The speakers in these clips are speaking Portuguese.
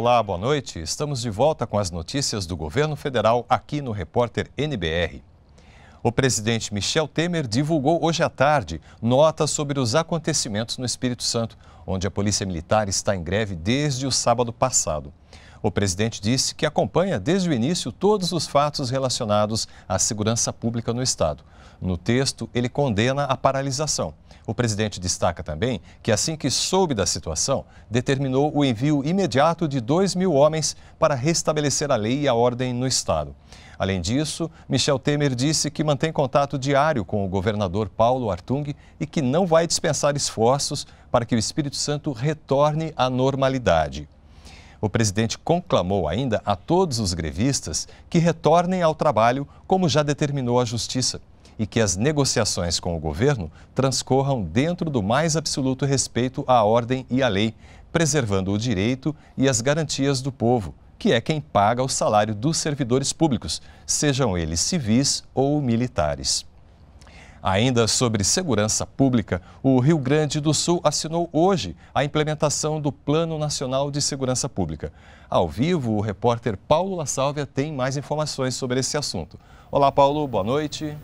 Olá, boa noite. Estamos de volta com as notícias do governo federal aqui no Repórter NBR. O presidente Michel Temer divulgou hoje à tarde notas sobre os acontecimentos no Espírito Santo, onde a Polícia Militar está em greve desde o sábado passado. O presidente disse que acompanha desde o início todos os fatos relacionados à segurança pública no Estado. No texto, ele condena a paralisação. O presidente destaca também que, assim que soube da situação, determinou o envio imediato de 2 mil homens para restabelecer a lei e a ordem no Estado. Além disso, Michel Temer disse que mantém contato diário com o governador Paulo Artung e que não vai dispensar esforços para que o Espírito Santo retorne à normalidade. O presidente conclamou ainda a todos os grevistas que retornem ao trabalho, como já determinou a Justiça, e que as negociações com o governo transcorram dentro do mais absoluto respeito à ordem e à lei, preservando o direito e as garantias do povo, que é quem paga o salário dos servidores públicos, sejam eles civis ou militares. Ainda sobre segurança pública, o Rio Grande do Sul assinou hoje a implementação do Plano Nacional de Segurança Pública. Ao vivo, o repórter Paulo La Sálvia tem mais informações sobre esse assunto. Olá, Paulo, boa noite.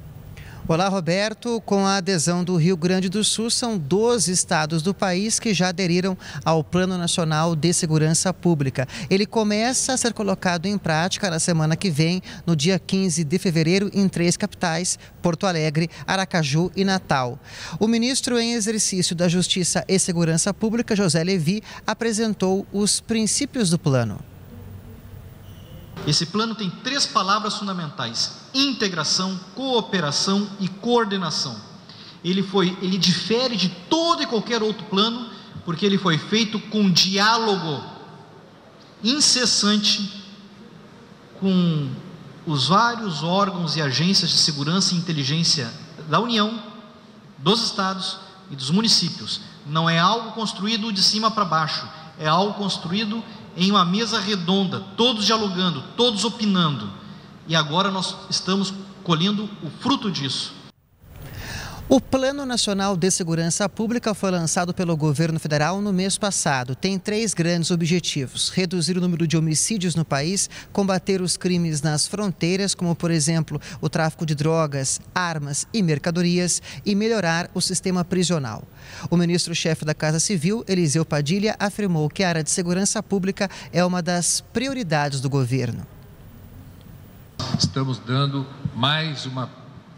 Olá, Roberto. Com a adesão do Rio Grande do Sul, são 12 estados do país que já aderiram ao Plano Nacional de Segurança Pública. Ele começa a ser colocado em prática na semana que vem, no dia 15 de fevereiro, em três capitais: Porto Alegre, Aracaju e Natal. O ministro em exercício da Justiça e Segurança Pública, José Levi, apresentou os princípios do plano. Esse plano tem três palavras fundamentais: integração, cooperação e coordenação. Ele foi, ele difere de todo e qualquer outro plano, porque ele foi feito com diálogo incessante com os vários órgãos e agências de segurança e inteligência da União, dos estados e dos municípios. Não é algo construído de cima para baixo, é algo construído em uma mesa redonda, todos dialogando, todos opinando. E agora nós estamos colhendo o fruto disso. O Plano Nacional de Segurança Pública foi lançado pelo governo federal no mês passado. Tem três grandes objetivos: reduzir o número de homicídios no país, combater os crimes nas fronteiras, como por exemplo o tráfico de drogas, armas e mercadorias, e melhorar o sistema prisional. O ministro-chefe da Casa Civil, Eliseu Padilha, afirmou que a área de segurança pública é uma das prioridades do governo. Estamos dando mais uma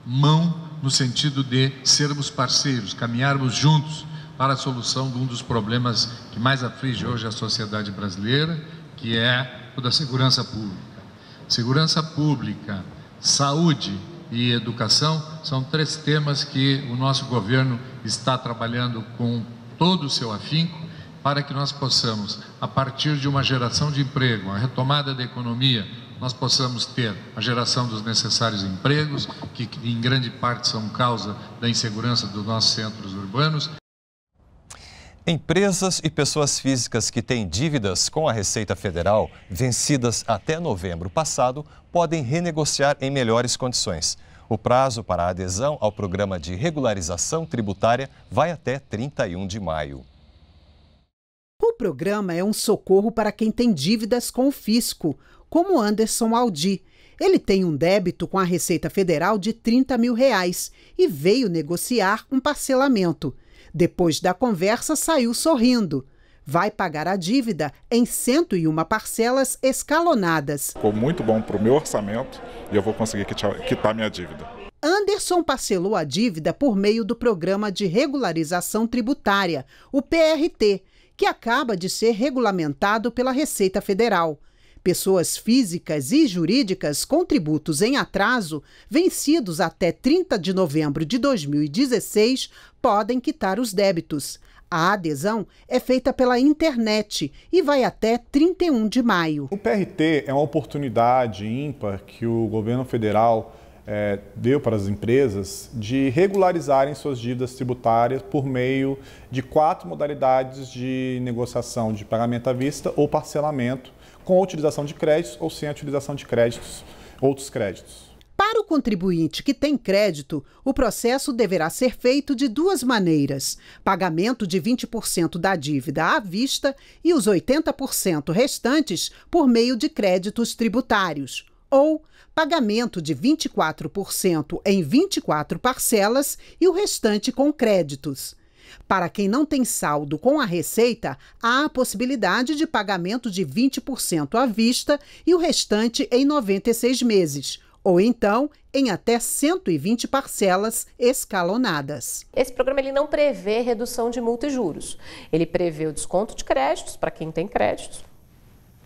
mão no sentido de sermos parceiros, caminharmos juntos para a solução de um dos problemas que mais aflige hoje a sociedade brasileira, que é o da segurança pública. Segurança pública, saúde e educação são três temas que o nosso governo está trabalhando com todo o seu afinco para que nós possamos, a partir de uma geração de emprego, a retomada da economia, nós possamos ter a geração dos necessários empregos, que, em grande parte são causa da insegurança dos nossos centros urbanos. Empresas e pessoas físicas que têm dívidas com a Receita Federal vencidas até novembro passado podem renegociar em melhores condições. O prazo para a adesão ao programa de regularização tributária vai até 31 de maio programa é um socorro para quem tem dívidas com o fisco, como Anderson Aldi. Ele tem um débito com a Receita Federal de 30 mil reais e veio negociar um parcelamento. Depois da conversa, saiu sorrindo. Vai pagar a dívida em 101 parcelas escalonadas. Ficou muito bom para o meu orçamento e eu vou conseguir quitar minha dívida. Anderson parcelou a dívida por meio do Programa de Regularização Tributária, o PRT, que acaba de ser regulamentado pela Receita Federal. Pessoas físicas e jurídicas com tributos em atraso, vencidos até 30 de novembro de 2016, podem quitar os débitos. A adesão é feita pela internet e vai até 31 de maio. O PRT é uma oportunidade ímpar que o governo federal é, deu para as empresas de regularizarem suas dívidas tributárias por meio de quatro modalidades de negociação de pagamento à vista ou parcelamento, com a utilização de créditos ou sem a utilização de créditos, outros créditos. Para o contribuinte que tem crédito, o processo deverá ser feito de duas maneiras: pagamento de 20% da dívida à vista e os 80% restantes por meio de créditos tributários ou pagamento de 24% em 24 parcelas e o restante com créditos. Para quem não tem saldo com a Receita, há a possibilidade de pagamento de 20% à vista e o restante em 96 meses, ou então em até 120 parcelas escalonadas. Esse programa ele não prevê redução de multa e juros. Ele prevê o desconto de créditos para quem tem créditos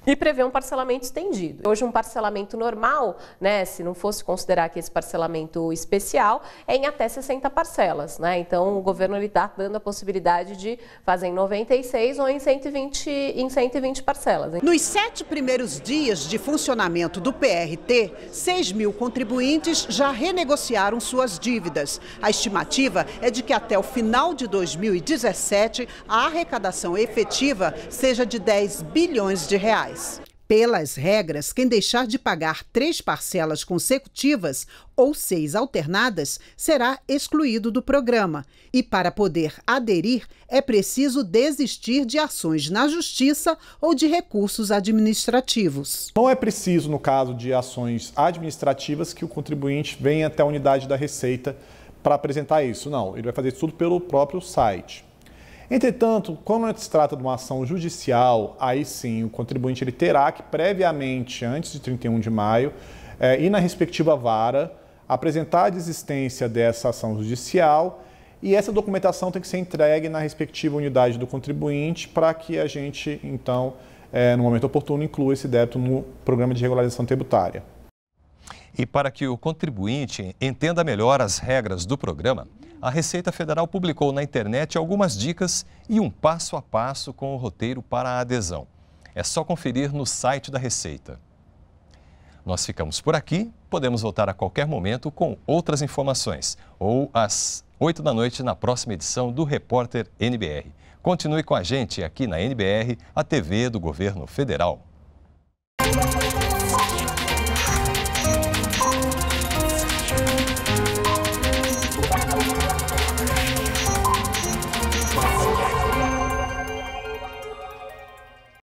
e prevê um parcelamento estendido. Hoje, um parcelamento normal, né, se não fosse considerar que esse parcelamento especial, é em até 60 parcelas. Né? Então, o governo está dando a possibilidade de fazer em 96 ou em 120, em 120 parcelas. Nos sete primeiros dias de funcionamento do PRT, 6 mil contribuintes já renegociaram suas dívidas. A estimativa é de que até o final de 2017, a arrecadação efetiva seja de 10 bilhões de reais. Pelas regras, quem deixar de pagar três parcelas consecutivas ou seis alternadas será excluído do programa. E para poder aderir, é preciso desistir de ações na justiça ou de recursos administrativos. Não é preciso, no caso de ações administrativas, que o contribuinte venha até a unidade da Receita para apresentar isso. Não, ele vai fazer tudo pelo próprio site. Entretanto, quando se trata de uma ação judicial, aí sim o contribuinte ele terá que previamente, antes de 31 de maio, é, eh, ir na respectiva vara, apresentar a desistência dessa ação judicial e essa documentação tem que ser entregue na respectiva unidade do contribuinte para que a gente, então, é, no momento oportuno, inclua esse débito no programa de regularização tributária. E para que o contribuinte entenda melhor as regras do programa, a Receita Federal publicou na internet algumas dicas e um passo a passo com o roteiro para a adesão. É só conferir no site da Receita. Nós ficamos por aqui, podemos voltar a qualquer momento com outras informações ou às 8 da noite na próxima edição do Repórter NBR. Continue com a gente aqui na NBR, a TV do Governo Federal.